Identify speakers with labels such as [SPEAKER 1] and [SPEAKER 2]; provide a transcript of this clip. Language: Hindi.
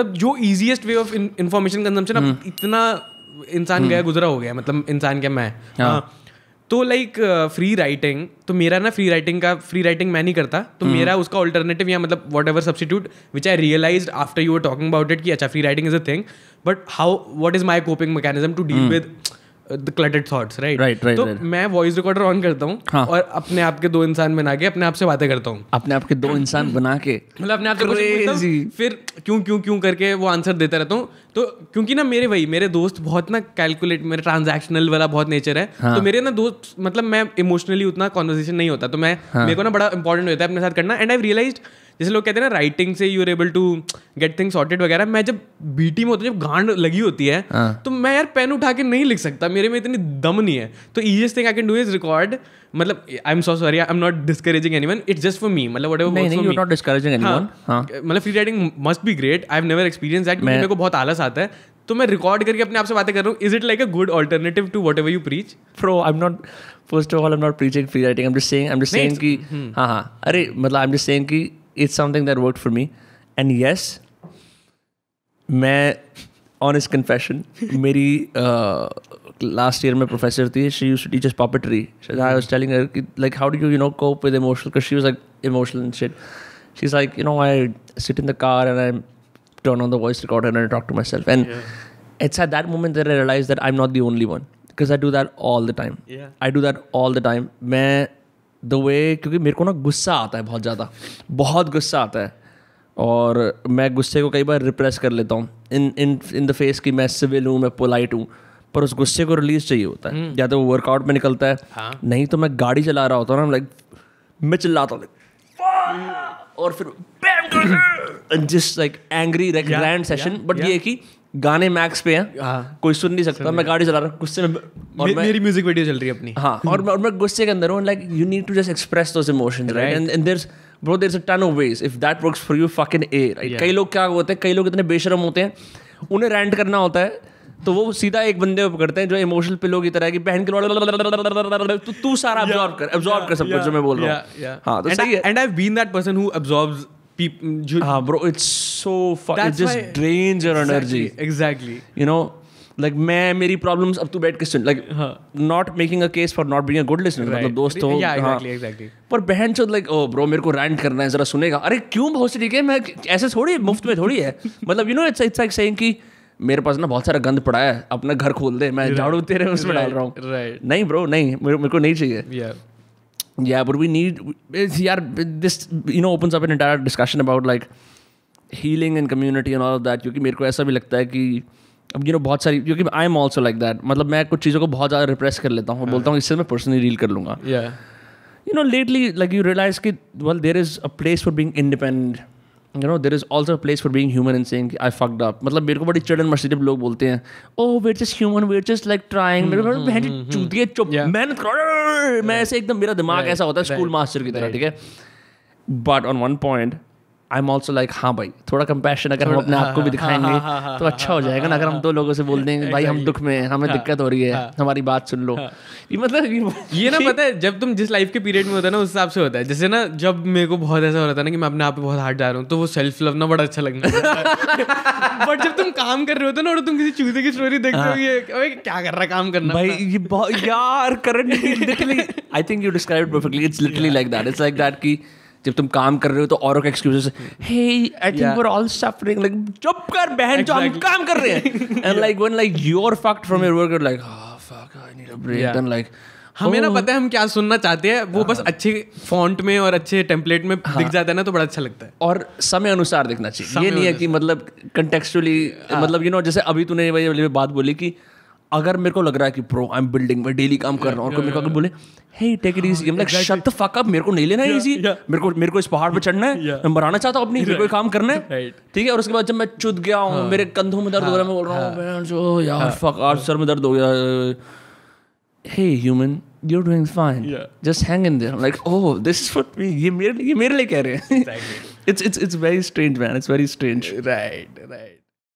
[SPEAKER 1] मतलब जो easiest way of information consumption अब हम्म। इतना इंसान हम्म। गया गुजरा हो गया मतलब इंसान क्या मैं हाँ। हाँ। तो लाइक फ्री राइटिंग तो मेरा ना फ्री राइटिंग का फ्री राइटिंग मैं नहीं करता तो हम्म। मेरा उसका ऑल्टरनेटिव या मतलब whatever substitute which I realise after you are talking about it कि अच्छा free writing is a thing but how what is my coping mechanism to deal with cluttered thoughts right right right मैं वॉइस रिकॉर्डर ऑन करता हूँ हाँ. और अपने आप के दो इंसान बना के अपने आप से बातें करता हूँ
[SPEAKER 2] अपने आप के दो इंसान बना के
[SPEAKER 1] मतलब अपने आप से फिर क्यों क्यों क्यों करके वो आंसर देता रहता हूँ तो क्योंकि ना मेरे वही मेरे दोस्त बहुत ना कैलकुलेट मेरे ट्रांजेक्शनल वाला बहुत नेचर है हाँ. तो मेरे ना दोस्त मतलब मैं इमोशनली उतना कॉन्वर्जेशन नहीं होता तो मैं हाँ. मेरे को ना बड़ा इंपॉर्टेंट होता है अपने साथ करना एंड आई रियलाइज्ड जैसे लोग कहते हैं ना राइटिंग से you are able to get thing sorted वगैरह मैं जब बीटी में होता हूँ जब गांड लगी होती है आ. हाँ। तो मैं यार पेन उठा के नहीं लिख सकता मेरे में इतनी दम नहीं है तो easiest thing I can do is record मतलब I am so sorry I am not discouraging anyone it's just for me मतलब whatever not discouraging anyone मतलब free writing must be great I have never experience that मेरे को बहुत आलस आता है तो मैं रिकॉर्ड करके अपने आप से बातें कर रहा हूँ is it like a good alternative to whatever you preach
[SPEAKER 2] bro I am not first of all I am not preaching free writing I am just saying I am just saying कि हम्म। हाँ हाँ अरे मतलब आई एम जस्ट सेइंग कि it's something that worked for me. And yes, my honest confession मेरी uh, last year my professor she used to teach us puppetry so I was telling her like how do you you know cope with emotional because she was like emotional and shit she's like you know I sit in the car and I turn on the voice recorder and I talk to myself and it's at that moment that I realized that I'm not the only one because I do that all the time yeah. I do that all the time मैं द वे क्योंकि मेरे को ना गुस्सा आता है बहुत ज़्यादा बहुत गुस्सा आता है और मैं गुस्से को कई बार रिप्रेस कर लेता हूँ इन इन इन द फेस कि मैं सिविल हूँ मैं पोलाइट हूँ पर उस गुस्से को रिलीज चाहिए होता है हम्म। या तो वो वर्कआउट में निकलता है हाँ. नहीं तो मैं गाड़ी चला रहा होता हूँ ना लाइक मैं चिल्लाता हूँ और फिर just like angry like grand session but ये कि गाने मैक्स पे हैं हाँ। कोई सुन नहीं सकता मैं गाड़ी चला रहा हूँ गुस्से में और मे, मैं, मेरी
[SPEAKER 1] म्यूजिक वीडियो चल रही है अपनी हाँ और
[SPEAKER 2] मैं और मैं गुस्से के अंदर हूँ like you need to just express those emotion right and and this bro there is a ton of ways if that work for you fucking A right कई लोग क्या होते हैं कई लोग इतने बेशरम होते हैं उन्हें रेंट करना होता है तो वो सीधा एक बंदे पर करते हैं जो इमोशनल पिलो की तरह की बहन के तू सारा कर कर सब कुछ जो मैं बोल रहा हूँ हाँ तो सही है
[SPEAKER 1] and I been that person who
[SPEAKER 2] like मैं मेरी problems like not making a case for not being a good listener मतलब दोस्त हो पर बहन चो लाइक ओ ब्रो मेरे को रैंट करना है जरा सुनेगा अरे क्यों बहुत सी है मैं ऐसे थोड़ी मुफ्त में थोड़ी है मतलब you know it's it's like saying कि मेरे पास ना बहुत सारा गंद पड़ा है अपना घर खोल दे मैं झाड़ू तेरे उसमें डाल रहा हूँ नहीं ब्रो नहीं मेरे को नहीं चाहिए yeah but we need yeah this you know opens up an entire discussion about like healing and community and all of that क्योंकि मेरे को ऐसा भी लगता है कि अब यू नो बहुत सारी क्योंकि I am also like that मतलब मैं कुछ चीज़ों को बहुत ज़्यादा रिप्रेस कर लेता हूँ बोलता हूँ इससे मैं पर्सनली डील कर लूँगा you know lately like you realise कि well there is a place for being independent you know there is also place for being human in saying I fucked up मतलब मेरे को बड़ी चिड़न मस्जिद लोग बोलते हैं oh wait just human wait just like trying चुप मैं ऐसे एकदम मेरा दिमाग ऐसा होता है स्कूल मास्टर की तरह ठीक है but on one point I am also like हाँ भाई थोड़ा कंपेशन अगर हम अपने आप को भी हाँ, हाँ, दिखाएंगे हाँ, तो अच्छा हो जाएगा ना अगर हम दो लोगों से बोल देंगे भाई हम दुख में हैं हमें दिक्कत हो रही है हमारी
[SPEAKER 1] बात सुन लो ये मतलब ये ना पता है जब तुम जिस लाइफ के पीरियड में होता है ना उस हिसाब से होता है जैसे ना जब मेरे को बहुत ऐसा हो रहा था ना कि मैं अपने आप पे बहुत हार्ड जा रहा हूँ तो वो सेल्फ लव ना बड़ा अच्छा लगना बट जब तुम काम कर रहे होते ना और तुम किसी चूजे की स्टोरी देख रहे हो क्या कर रहा है काम करना भाई ये यार current
[SPEAKER 2] I think you describe perfectly it's literally like that it's like that की जब तुम काम कर रहे हो तो औरों का excuse hey I think all suffering like
[SPEAKER 1] कर बहन जो हम काम कर रहे हैं and like when like you are fucked from your work like fuck
[SPEAKER 2] I need a break then like हमें ना oh. पता
[SPEAKER 1] है हम क्या सुनना चाहते हैं वो बस हाँ। अच्छे फॉन्ट में और अच्छे टेम्पलेट में दिख हाँ। जाता है ना तो बड़ा अच्छा लगता है और समय अनुसार दिखना चाहिए ये नहीं है कि मतलब
[SPEAKER 2] कंटेक्चुअली हाँ। मतलब यू नो जैसे अभी तूने बात बोली कि अगर मेरे को लग रहा है कि प्रो आई एम बिल्डिंग मैं डेली काम कर रहा हूँ और मेरे को अगर बोले hey take it easy like shut the fuck up मेरे को नहीं लेना इजी मेरे को मेरे को इस पहाड़ पे चढ़ना है मैं बनाना चाहता हूँ अपनी मेरे को काम करना है ठीक है और उसके बाद जब मैं चुत गया हूँ हाँ. मेरे कंधों में दर्द हो रहा है मैं बोल रहा हूँ हाँ. यार फक हाँ. आज सर में दर्द हो गया hey uh, human you're doing fine. Yeah. Just hang in there. I'm oh, ये मेरे ये मेरे लिए कह रहे हैं. It's it's it's very strange man it's very strange right
[SPEAKER 1] right